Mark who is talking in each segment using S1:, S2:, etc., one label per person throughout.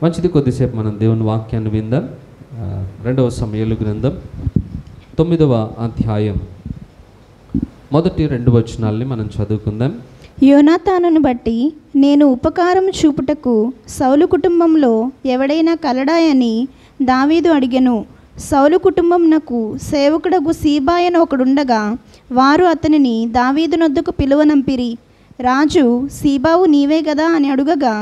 S1: మంచిది కొద్దిసేపు మనం దేవుని వాక్యాన్ని విందాం రెండవ సమయాలు గ్రంథం తొమ్మిదవ అధ్యాయం మొదటి రెండు వచనాల్ని మనం చదువుకుందాం
S2: యోనాతానును బట్టి నేను ఉపకారం చూపుటకు సౌలు కుటుంబంలో ఎవడైనా కలడాయని దావీదు అడిగను సౌలు కుటుంబం నాకు సేవకుడకు సీబాయన ఒకడుండగా వారు అతనిని దావీదు నొద్దుకు పిలువనంపిరి రాజు సీబావు నీవే కదా అని అడుగగా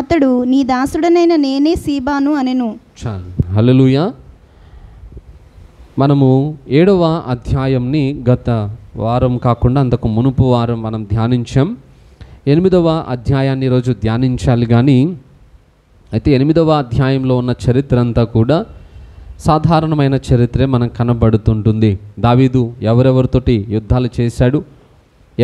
S2: అతడు నీ దాసుడనైన నేనే సీబాను అనెను
S1: చాలు హలలుయ మనము ఏడవ అధ్యాయంని గత వారం కాకుండా అంతకు మునుపు వారం మనం ధ్యానించాం ఎనిమిదవ అధ్యాయాన్ని ఈరోజు ధ్యానించాలి కానీ అయితే ఎనిమిదవ అధ్యాయంలో ఉన్న చరిత్ర అంతా కూడా సాధారణమైన చరిత్రే మనం కనబడుతుంటుంది దావీదు ఎవరెవరితోటి యుద్ధాలు చేశాడు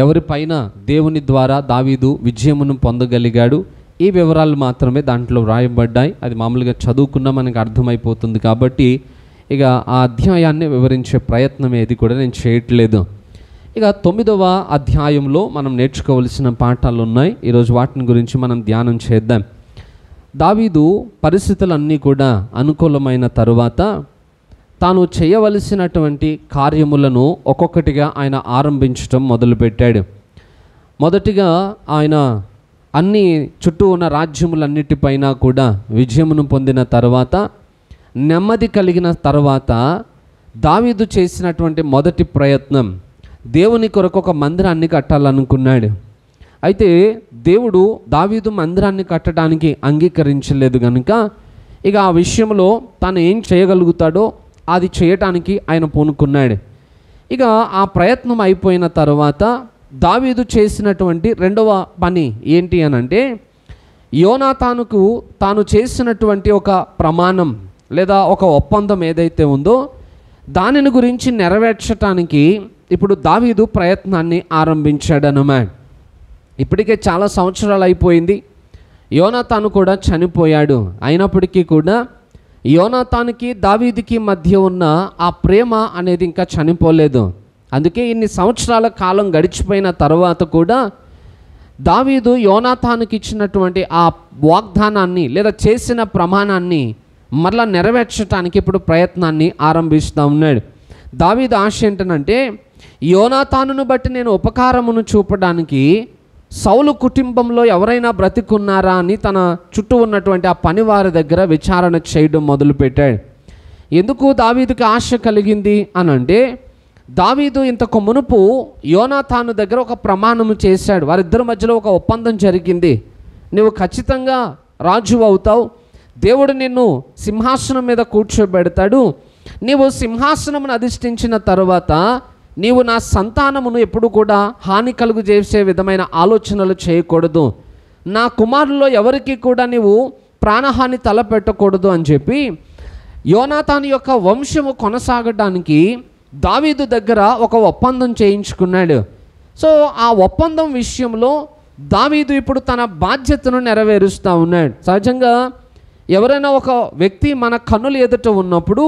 S1: ఎవరిపైన దేవుని ద్వారా దావీదు విజయమును పొందగలిగాడు ఈ వివరాలు మాత్రమే దాంట్లో వ్రాయబడ్డాయి అది మామూలుగా చదువుకున్నా మనకు అర్థమైపోతుంది కాబట్టి ఇక ఆ అధ్యాయాన్ని వివరించే ప్రయత్నం ఏది కూడా నేను చేయట్లేదు ఇక తొమ్మిదవ అధ్యాయంలో మనం నేర్చుకోవలసిన పాఠాలు ఉన్నాయి ఈరోజు వాటిని గురించి మనం ధ్యానం చేద్దాం దావీదు పరిస్థితులన్నీ కూడా అనుకూలమైన తరువాత తాను చేయవలసినటువంటి కార్యములను ఒక్కొక్కటిగా ఆయన ఆరంభించటం మొదలుపెట్టాడు మొదటిగా ఆయన అన్ని చుట్టూ ఉన్న రాజ్యములన్నిటిపైన కూడా విజయమును పొందిన తర్వాత నెమ్మది కలిగిన తర్వాత దావీదు చేసినటువంటి మొదటి ప్రయత్నం దేవుని కొరకు ఒక మందిరాన్ని కట్టాలనుకున్నాడు అయితే దేవుడు దావీదు మందిరాన్ని కట్టడానికి అంగీకరించలేదు కనుక ఇక ఆ విషయంలో తను ఏం చేయగలుగుతాడో అది చేయటానికి ఆయన పూనుకున్నాడు ఇక ఆ ప్రయత్నం అయిపోయిన తర్వాత దావీదు చేసినటువంటి రెండవ పని ఏంటి అని అంటే యోనాతానుకు తాను చేసినటువంటి ఒక ప్రమాణం లేదా ఒక ఒప్పందం ఏదైతే ఉందో దానిని గురించి నెరవేర్చటానికి ఇప్పుడు దావీదు ప్రయత్నాన్ని ఆరంభించాడనమా ఇప్పటికే చాలా సంవత్సరాలు అయిపోయింది యోనాతాను కూడా చనిపోయాడు అయినప్పటికీ కూడా యోనాతానికి దావీదికి మధ్య ఉన్న ఆ ప్రేమ అనేది ఇంకా చనిపోలేదు అందుకే ఇన్ని సంవత్సరాల కాలం గడిచిపోయిన తర్వాత కూడా దావీదు యోనాథానికి ఇచ్చినటువంటి ఆ వాగ్దానాన్ని లేదా చేసిన ప్రమాణాన్ని మరలా నెరవేర్చడానికి ఇప్పుడు ప్రయత్నాన్ని ఆరంభిస్తూ ఉన్నాడు దావీదు ఆశ ఏంటనంటే యోనాథానును బట్టి నేను ఉపకారమును చూపడానికి సౌలు కుటుంబంలో ఎవరైనా బ్రతికున్నారా అని తన చుట్టూ ఉన్నటువంటి ఆ పనివారి దగ్గర విచారణ చేయడం మొదలుపెట్టాడు ఎందుకు దావీదుకి ఆశ కలిగింది అని అంటే దావీదు ఇంతకు మునుపు యోనాథాను దగ్గర ఒక ప్రమాణం చేశాడు వారిద్దరి మధ్యలో ఒక ఒప్పందం జరిగింది నువ్వు ఖచ్చితంగా రాజు అవుతావు దేవుడు నిన్ను సింహాసనం మీద కూర్చోబెడతాడు నీవు సింహాసనమును అధిష్ఠించిన తర్వాత నీవు నా సంతానమును ఎప్పుడు కూడా హాని కలుగు చేసే విధమైన ఆలోచనలు చేయకూడదు నా కుమారుల్లో ఎవరికి కూడా నీవు ప్రాణహాని తలపెట్టకూడదు అని చెప్పి యోనాథాని యొక్క వంశము కొనసాగడానికి దావీదు దగ్గర ఒక ఒప్పందం చేయించుకున్నాడు సో ఆ ఒప్పందం విషయంలో దావీదు ఇప్పుడు తన బాధ్యతను నెరవేరుస్తూ ఉన్నాడు సహజంగా ఎవరైనా ఒక వ్యక్తి మన కన్నుల ఎదుట ఉన్నప్పుడు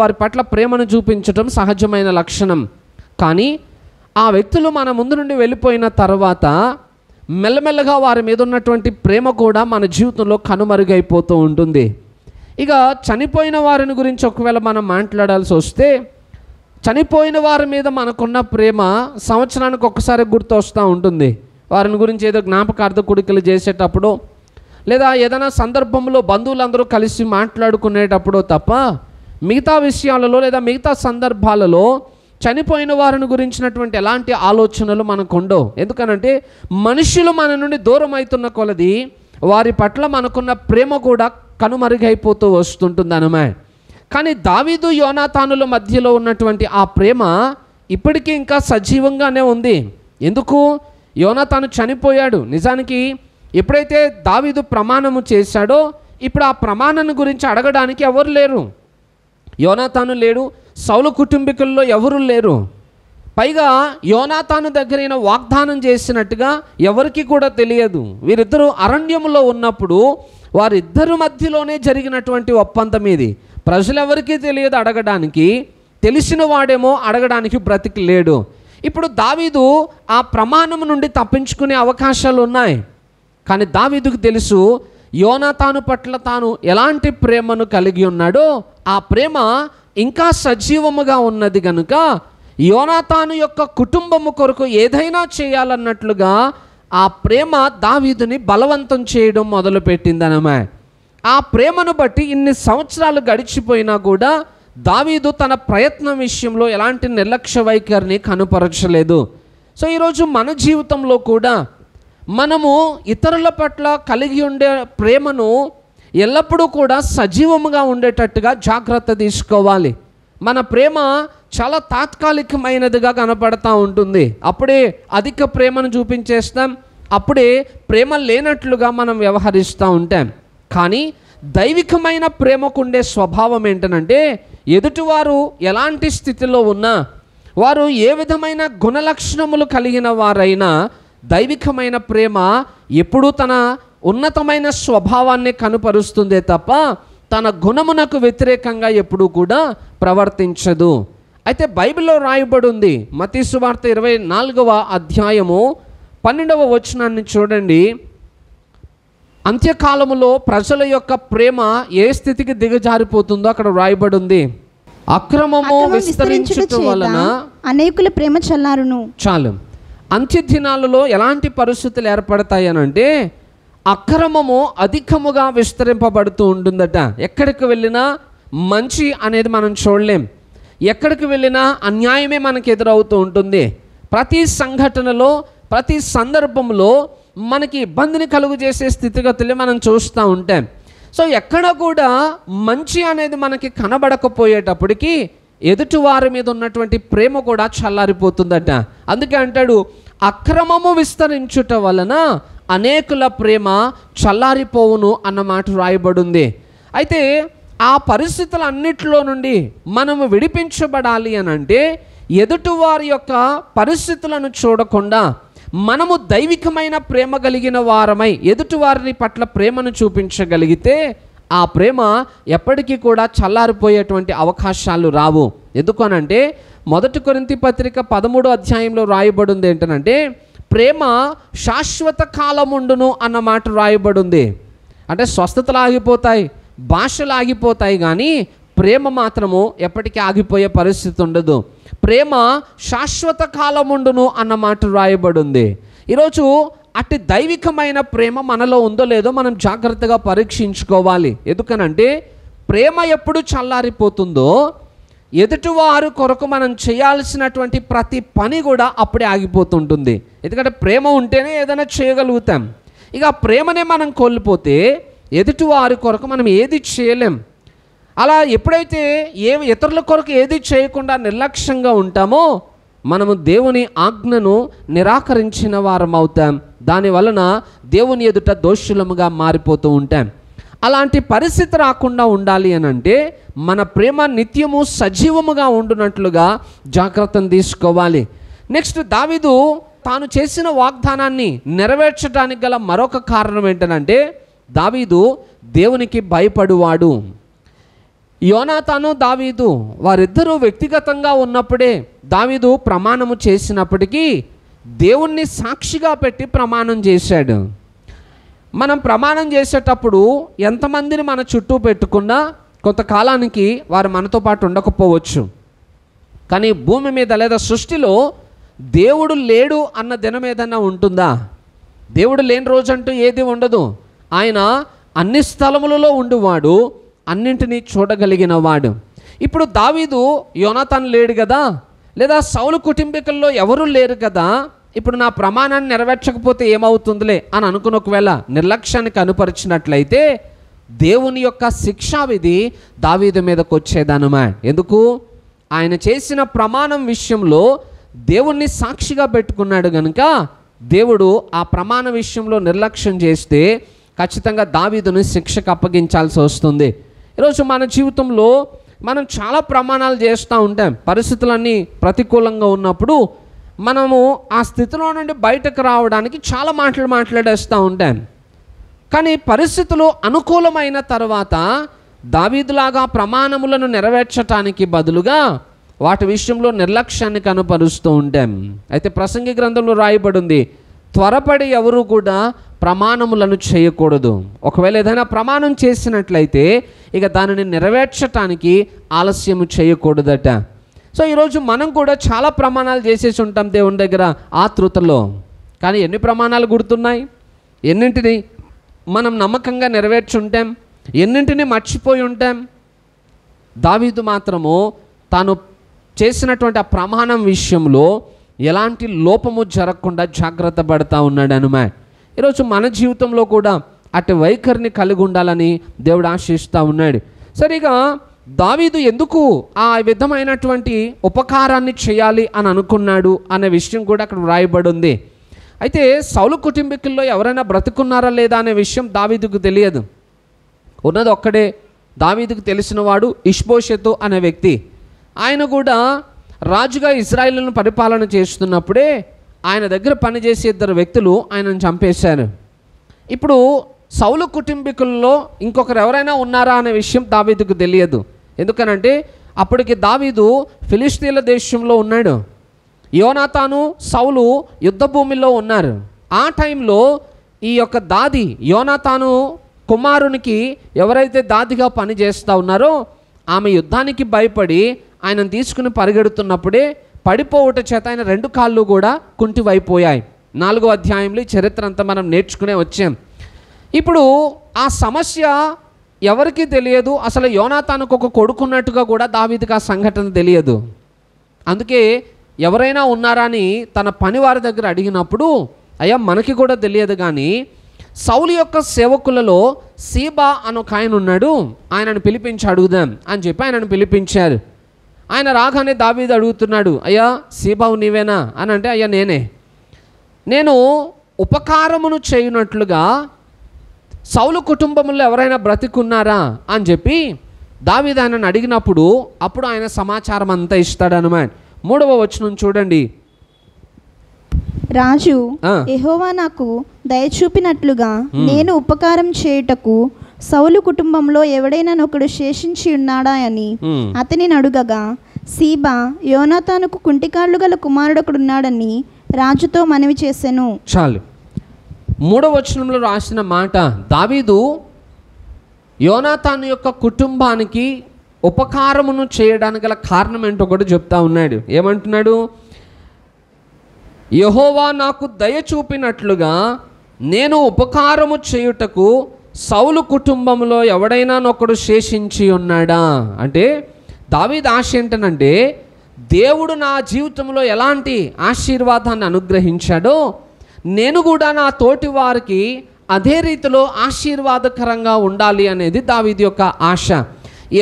S1: వారి పట్ల ప్రేమను చూపించటం సహజమైన లక్షణం కానీ ఆ వ్యక్తులు మన ముందు నుండి వెళ్ళిపోయిన తర్వాత మెల్లమెల్లగా వారి మీద ఉన్నటువంటి ప్రేమ కూడా మన జీవితంలో కనుమరుగైపోతూ ఉంటుంది ఇక చనిపోయిన వారిని గురించి ఒకవేళ మనం మాట్లాడాల్సి వస్తే చనిపోయిన వారి మీద మనకున్న ప్రేమ సంవత్సరానికి ఒక్కసారి గుర్తొస్తూ ఉంటుంది వారిని గురించి ఏదో జ్ఞాపకార్థ కుడికలు చేసేటప్పుడు లేదా ఏదైనా సందర్భంలో బంధువులందరూ కలిసి మాట్లాడుకునేటప్పుడు తప్ప మిగతా విషయాలలో లేదా మిగతా సందర్భాలలో చనిపోయిన వారిని గురించినటువంటి ఎలాంటి ఆలోచనలు మనకు ఉండవు ఎందుకనంటే మనుషులు మన నుండి దూరం అవుతున్న కొలది వారి పట్ల మనకున్న ప్రేమ కూడా కనుమరుగైపోతూ వస్తుంటుంది అనమాట కానీ దావీదు యోనాతానుల మధ్యలో ఉన్నటువంటి ఆ ప్రేమ ఇప్పటికీ ఇంకా సజీవంగానే ఉంది ఎందుకు యోనాతాను చనిపోయాడు నిజానికి ఎప్పుడైతే దావీదు ప్రమాణము చేశాడో ఇప్పుడు ఆ ప్రమాణాన్ని గురించి అడగడానికి ఎవరు లేరు యోనాతాను లేడు సౌల కుటుంబీకుల్లో ఎవరు లేరు పైగా యోనాతాను దగ్గరైన వాగ్దానం చేసినట్టుగా ఎవరికి కూడా తెలియదు వీరిద్దరూ అరణ్యములో ఉన్నప్పుడు వారిద్దరి మధ్యలోనే జరిగినటువంటి ఒప్పందం ఇది ప్రజలెవరికీ తెలియదు అడగడానికి తెలిసిన వాడేమో అడగడానికి బ్రతికి లేడు ఇప్పుడు దావీదు ఆ ప్రమాణం నుండి తప్పించుకునే అవకాశాలు ఉన్నాయి కానీ దావీదుకు తెలుసు యోనాతాను పట్ల తాను ఎలాంటి ప్రేమను కలిగి ఉన్నాడో ఆ ప్రేమ ఇంకా సజీవముగా ఉన్నది కనుక యోనాతాను యొక్క కుటుంబము కొరకు ఏదైనా చేయాలన్నట్లుగా ఆ ప్రేమ దావీదుని బలవంతం చేయడం మొదలుపెట్టిందనమే ఆ ప్రేమను బట్టి ఇన్ని సంవత్సరాలు గడిచిపోయినా కూడా దావీదు తన ప్రయత్నం విషయంలో ఎలాంటి నిర్లక్ష్య వైఖరిని కనుపరచలేదు సో ఈరోజు మన జీవితంలో కూడా మనము ఇతరుల పట్ల కలిగి ఉండే ప్రేమను ఎల్లప్పుడూ కూడా సజీవముగా ఉండేటట్టుగా జాగ్రత్త తీసుకోవాలి మన ప్రేమ చాలా తాత్కాలికమైనదిగా కనపడతా ఉంటుంది అప్పుడే అధిక ప్రేమను చూపించేస్తాం అప్పుడే ప్రేమ లేనట్లుగా మనం వ్యవహరిస్తూ ఉంటాం కానీ దైవికమైన ప్రేమకుండే స్వభావం ఏంటనంటే ఎదుటివారు ఎలాంటి స్థితిలో ఉన్నా వారు ఏ విధమైన గుణలక్షణములు కలిగిన వారైనా దైవికమైన ప్రేమ ఎప్పుడూ తన ఉన్నతమైన స్వభావాన్ని కనుపరుస్తుందే తప్ప తన గుణమునకు వ్యతిరేకంగా ఎప్పుడూ కూడా ప్రవర్తించదు అయితే బైబిల్లో రాయబడి ఉంది మతీసు వార్త ఇరవై నాలుగవ అధ్యాయము పన్నెండవ వచనాన్ని చూడండి అంత్యకాలంలో ప్రజల యొక్క ప్రేమ ఏ స్థితికి దిగజారిపోతుందో అక్కడ వ్రాయబడి ఉంది అక్రమము విస్తరించడం వలన
S2: అనేకుల ప్రేమ చల్లారును
S1: చాలు అంత్య దినాలలో ఎలాంటి పరిస్థితులు ఏర్పడతాయి అంటే అక్రమము అధికముగా విస్తరింపబడుతూ ఉంటుందట ఎక్కడికి వెళ్ళినా మంచి అనేది మనం చూడలేం ఎక్కడికి వెళ్ళినా అన్యాయమే మనకు ఎదురవుతూ ఉంటుంది ప్రతి సంఘటనలో ప్రతి సందర్భంలో మనకి ఇబ్బందిని కలుగు చేసే స్థితిగతులు మనం చూస్తూ ఉంటాం సో ఎక్కడ కూడా మంచి అనేది మనకి కనబడకపోయేటప్పటికీ ఎదుటివారి మీద ఉన్నటువంటి ప్రేమ కూడా చల్లారిపోతుందట అందుకే అంటాడు అక్రమము విస్తరించుట వలన అనేకుల ప్రేమ చల్లారిపోవును అన్నమాట రాయబడింది అయితే ఆ పరిస్థితులన్నిటిలో నుండి మనము విడిపించబడాలి అని అంటే ఎదుటివారి యొక్క పరిస్థితులను చూడకుండా మనము దైవికమైన ప్రేమ కలిగిన వారమై ఎదుటి వారిని పట్ల ప్రేమను చూపించగలిగితే ఆ ప్రేమ ఎప్పటికీ కూడా చల్లారిపోయేటువంటి అవకాశాలు రావు ఎందుకనంటే మొదటి కొరింతి పత్రిక పదమూడు అధ్యాయంలో రాయబడింది ఏంటనంటే ప్రేమ శాశ్వత కాలముండును అన్న మాట రాయబడింది అంటే స్వస్థతలు ఆగిపోతాయి భాషలు ఆగిపోతాయి కానీ ప్రేమ మాత్రము ఎప్పటికీ ఆగిపోయే పరిస్థితి ఉండదు ప్రేమ శాశ్వత కాలముండును అన్న మాట రాయబడింది ఈరోజు అట్టి దైవికమైన ప్రేమ మనలో ఉందో లేదో మనం జాగ్రత్తగా పరీక్షించుకోవాలి ఎందుకనంటే ప్రేమ ఎప్పుడు చల్లారిపోతుందో ఎదుటివారు కొరకు మనం చేయాల్సినటువంటి ప్రతి పని కూడా అప్పుడే ఆగిపోతుంటుంది ఎందుకంటే ప్రేమ ఉంటేనే ఏదైనా చేయగలుగుతాం ఇక ప్రేమనే మనం కోల్పోతే ఎదుటివారి కొరకు మనం ఏది చేయలేం అలా ఎప్పుడైతే ఏ ఇతరుల కొరకు ఏది చేయకుండా నిర్లక్ష్యంగా ఉంటామో మనము దేవుని ఆజ్ఞను నిరాకరించిన వారం అవుతాం దాని వలన దేవుని ఎదుట దోషులముగా మారిపోతూ ఉంటాం అలాంటి పరిస్థితి రాకుండా ఉండాలి అని అంటే మన ప్రేమ నిత్యము సజీవముగా ఉండునట్లుగా జాగ్రత్తను తీసుకోవాలి నెక్స్ట్ దావిదు తాను చేసిన వాగ్దానాన్ని నెరవేర్చడానికి గల మరొక కారణం ఏంటనంటే దావీదు దేవునికి భయపడువాడు యోనాతాను దావీదు వారిద్దరూ వ్యక్తిగతంగా ఉన్నప్పుడే దావీదు ప్రమాణము చేసినప్పటికీ దేవుణ్ణి సాక్షిగా పెట్టి ప్రమాణం చేశాడు మనం ప్రమాణం చేసేటప్పుడు ఎంతమందిని మన చుట్టూ పెట్టుకున్నా కొంతకాలానికి వారు మనతో పాటు ఉండకపోవచ్చు కానీ భూమి మీద లేదా సృష్టిలో దేవుడు లేడు అన్న దినం ఏదైనా ఉంటుందా దేవుడు లేని రోజంటూ ఏది ఉండదు ఆయన అన్ని స్థలములలో ఉండువాడు అన్నింటినీ చూడగలిగిన వాడు ఇప్పుడు దావీదు యోనాథాన్ లేడు కదా లేదా సౌలు కుటుంబీకుల్లో ఎవరూ లేరు కదా ఇప్పుడు నా ప్రమాణాన్ని నెరవేర్చకపోతే ఏమవుతుందిలే అని అనుకుని ఒకవేళ నిర్లక్ష్యానికి అనుపరిచినట్లయితే దేవుని యొక్క శిక్షావిధి దావీదు మీదకు వచ్చేదనమా ఎందుకు ఆయన చేసిన ప్రమాణం విషయంలో దేవుణ్ణి సాక్షిగా పెట్టుకున్నాడు కనుక దేవుడు ఆ ప్రమాణ విషయంలో నిర్లక్ష్యం చేస్తే ఖచ్చితంగా దావీదుని శిక్షకు అప్పగించాల్సి వస్తుంది ఈరోజు మన జీవితంలో మనం చాలా ప్రమాణాలు చేస్తూ ఉంటాం పరిస్థితులన్నీ ప్రతికూలంగా ఉన్నప్పుడు మనము ఆ స్థితిలో నుండి బయటకు రావడానికి చాలా మాటలు మాట్లాడేస్తూ ఉంటాం కానీ పరిస్థితులు అనుకూలమైన తర్వాత దావీదులాగా ప్రమాణములను నెరవేర్చటానికి బదులుగా వాటి విషయంలో నిర్లక్ష్యాన్ని కనపరుస్తూ ఉంటాం అయితే ప్రసంగి గ్రంథంలో రాయబడింది త్వరపడి ఎవరు కూడా ప్రమాణములను చేయకూడదు ఒకవేళ ఏదైనా ప్రమాణం చేసినట్లయితే ఇక దానిని నెరవేర్చటానికి ఆలస్యము చేయకూడదట సో ఈరోజు మనం కూడా చాలా ప్రమాణాలు చేసేసి ఉంటాం దేవుని దగ్గర ఆతృతలో కానీ ఎన్ని ప్రమాణాలు గుర్తున్నాయి ఎన్నింటిని మనం నమ్మకంగా నెరవేర్చుంటాం ఎన్నింటిని మర్చిపోయి ఉంటాం దావీదు మాత్రము తాను చేసినటువంటి ఆ ప్రమాణం విషయంలో ఎలాంటి లోపము జరగకుండా జాగ్రత్త పడతా ఉన్నాడు అనుమాన్ ఈరోజు మన జీవితంలో కూడా అటు వైఖరిని కలిగి ఉండాలని దేవుడు ఆశిస్తూ ఉన్నాడు సరిగా దావీదు ఎందుకు ఆ విధమైనటువంటి ఉపకారాన్ని చేయాలి అని అనుకున్నాడు అనే విషయం కూడా అక్కడ వ్రాయబడి ఉంది అయితే సౌలు కుటుంబీకుల్లో ఎవరైనా బ్రతుకున్నారా లేదా అనే విషయం దావీదుకు తెలియదు ఉన్నది ఒక్కడే దావీదుకు తెలిసినవాడు ఇష్భోషతు అనే వ్యక్తి ఆయన కూడా రాజుగా ఇజ్రాయిల్ను పరిపాలన చేస్తున్నప్పుడే ఆయన దగ్గర పనిచేసే ఇద్దరు వ్యక్తులు ఆయనను చంపేశారు ఇప్పుడు సౌలు కుటుంబీకుల్లో ఇంకొకరు ఎవరైనా ఉన్నారా అనే విషయం దావీదుకు తెలియదు ఎందుకనంటే అప్పటికి దావీదు ఫిలిస్తీన్ల దేశంలో ఉన్నాడు యోనాతాను సౌలు యుద్ధ భూమిలో ఉన్నారు ఆ టైంలో ఈ యొక్క దాది యోనాతాను కుమారునికి ఎవరైతే దాదిగా పనిచేస్తూ ఉన్నారో ఆమె యుద్ధానికి భయపడి ఆయనను తీసుకుని పరిగెడుతున్నప్పుడే పడిపోవట చేత ఆయన రెండు కాళ్ళు కూడా కుంటివైపోయాయి నాలుగో అధ్యాయంలో ఈ చరిత్ర అంతా మనం నేర్చుకునే వచ్చాం ఇప్పుడు ఆ సమస్య ఎవరికీ తెలియదు అసలు తనకు ఒక కొడుకున్నట్టుగా కూడా దావీదికి ఆ సంఘటన తెలియదు అందుకే ఎవరైనా ఉన్నారా అని తన పని వారి దగ్గర అడిగినప్పుడు అయ్యా మనకి కూడా తెలియదు కానీ సౌలు యొక్క సేవకులలో సీబా అని ఒక ఆయన ఉన్నాడు ఆయనను పిలిపించి అడుగుదాం అని చెప్పి ఆయనను పిలిపించారు ఆయన రాగానే దావీదు అడుగుతున్నాడు అయ్యా సీబావు నీవేనా అని అంటే అయ్యా నేనే నేను ఉపకారమును చేయనట్లుగా సౌలు కుటుంబంలో ఎవరైనా బ్రతికున్నారా అని చెప్పి దావీదు ఆయనను అడిగినప్పుడు అప్పుడు ఆయన సమాచారం అంతా ఇస్తాడనమాట మూడవ వచనం చూడండి
S2: రాజు ఎహోవా నాకు దయచూపినట్లుగా నేను ఉపకారం చేయుటకు సౌలు కుటుంబంలో ఎవడైనా ఒకడు శేషించి ఉన్నాడా అని అతనిని అడుగగా సీబా యోనాతానుకు కుంటికాళ్ళు గల ఒకడున్నాడని రాజుతో మనవి చేశాను
S1: చాలు మూడవ వచనంలో రాసిన మాట దావీదు యోనాతాను యొక్క కుటుంబానికి ఉపకారమును చేయడానికి గల కారణం ఏంటో కూడా చెప్తా ఉన్నాడు ఏమంటున్నాడు యహోవా నాకు దయ చూపినట్లుగా నేను ఉపకారము చేయుటకు సౌలు కుటుంబంలో ఎవడైనా ఒకడు శేషించి ఉన్నాడా అంటే దావీద్ ఆశ ఏంటనంటే దేవుడు నా జీవితంలో ఎలాంటి ఆశీర్వాదాన్ని అనుగ్రహించాడో నేను కూడా నా తోటి వారికి అదే రీతిలో ఆశీర్వాదకరంగా ఉండాలి అనేది దావీది యొక్క ఆశ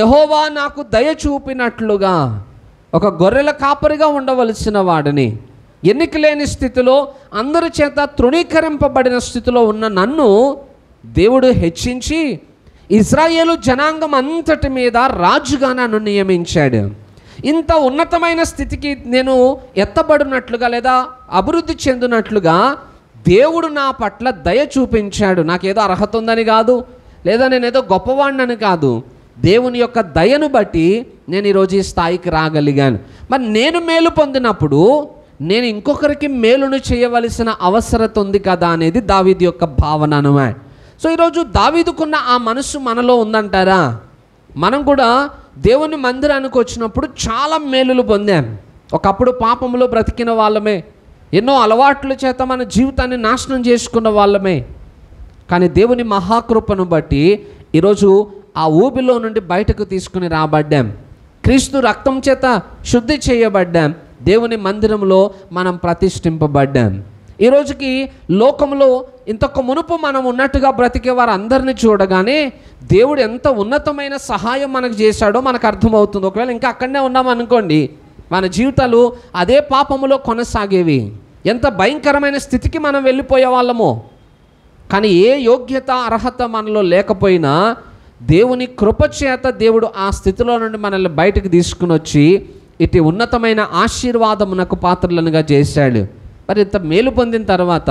S1: యహోవా నాకు దయ చూపినట్లుగా ఒక గొర్రెల కాపరిగా ఉండవలసిన వాడిని ఎన్నికలేని స్థితిలో అందరి చేత తృణీకరింపబడిన స్థితిలో ఉన్న నన్ను దేవుడు హెచ్చించి ఇజ్రాయేలు జనాంగం అంతటి మీద రాజుగా నన్ను నియమించాడు ఇంత ఉన్నతమైన స్థితికి నేను ఎత్తబడినట్లుగా లేదా అభివృద్ధి చెందినట్లుగా దేవుడు నా పట్ల దయ చూపించాడు నాకేదో అర్హత ఉందని కాదు లేదా నేనేదో గొప్పవాణ్ణని కాదు దేవుని యొక్క దయను బట్టి నేను ఈరోజు ఈ స్థాయికి రాగలిగాను మరి నేను మేలు పొందినప్పుడు నేను ఇంకొకరికి మేలును చేయవలసిన అవసరత ఉంది కదా అనేది దావిది యొక్క భావన అనుమానం సో ఈరోజు దావీదుకున్న ఆ మనస్సు మనలో ఉందంటారా మనం కూడా దేవుని మందిరానికి వచ్చినప్పుడు చాలా మేలులు పొందాం ఒకప్పుడు పాపంలో బ్రతికిన వాళ్ళమే ఎన్నో అలవాట్ల చేత మన జీవితాన్ని నాశనం చేసుకున్న వాళ్ళమే కానీ దేవుని మహాకృపను బట్టి ఈరోజు ఆ ఊబిలో నుండి బయటకు తీసుకుని రాబడ్డాం క్రీస్తు రక్తం చేత శుద్ధి చేయబడ్డాం దేవుని మందిరంలో మనం ప్రతిష్ఠింపబడ్డాం ఈ రోజుకి లోకంలో ఇంతకు మునుపు మనం ఉన్నట్టుగా బ్రతికే అందరినీ చూడగానే దేవుడు ఎంత ఉన్నతమైన సహాయం మనకు చేశాడో మనకు అర్థమవుతుంది ఒకవేళ ఇంకా అక్కడనే ఉన్నామనుకోండి మన జీవితాలు అదే పాపములో కొనసాగేవి ఎంత భయంకరమైన స్థితికి మనం వెళ్ళిపోయే వాళ్ళము కానీ ఏ యోగ్యత అర్హత మనలో లేకపోయినా దేవుని కృపచేత దేవుడు ఆ స్థితిలో నుండి మనల్ని బయటకు తీసుకుని వచ్చి ఇటు ఉన్నతమైన ఆశీర్వాదమునకు పాత్రలనుగా చేశాడు మరి ఇంత మేలు పొందిన తర్వాత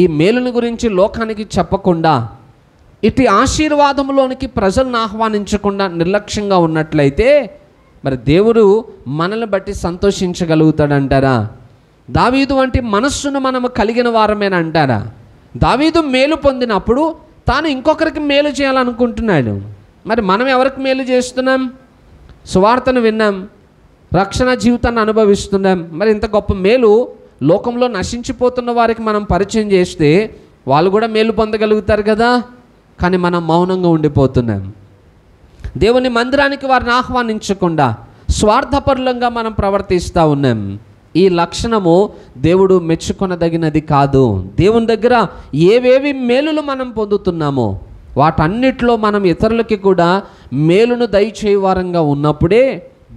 S1: ఈ మేలుని గురించి లోకానికి చెప్పకుండా ఇటు ఆశీర్వాదంలోనికి ప్రజలను ఆహ్వానించకుండా నిర్లక్ష్యంగా ఉన్నట్లయితే మరి దేవుడు మనల్ని బట్టి సంతోషించగలుగుతాడంటారా దావీదు వంటి మనస్సును మనము కలిగిన వారమేనంటారా దావీదు మేలు పొందినప్పుడు తాను ఇంకొకరికి మేలు చేయాలనుకుంటున్నాడు మరి మనం ఎవరికి మేలు చేస్తున్నాం సువార్తను విన్నాం రక్షణ జీవితాన్ని అనుభవిస్తున్నాం మరి ఇంత గొప్ప మేలు లోకంలో నశించిపోతున్న వారికి మనం పరిచయం చేస్తే వాళ్ళు కూడా మేలు పొందగలుగుతారు కదా కానీ మనం మౌనంగా ఉండిపోతున్నాం దేవుని మందిరానికి వారిని ఆహ్వానించకుండా స్వార్థపరులంగా మనం ప్రవర్తిస్తూ ఉన్నాం ఈ లక్షణము దేవుడు మెచ్చుకొనదగినది కాదు దేవుని దగ్గర ఏవేవి మేలులు మనం పొందుతున్నామో వాటన్నిటిలో మనం ఇతరులకి కూడా మేలును దయచేయవారంగా ఉన్నప్పుడే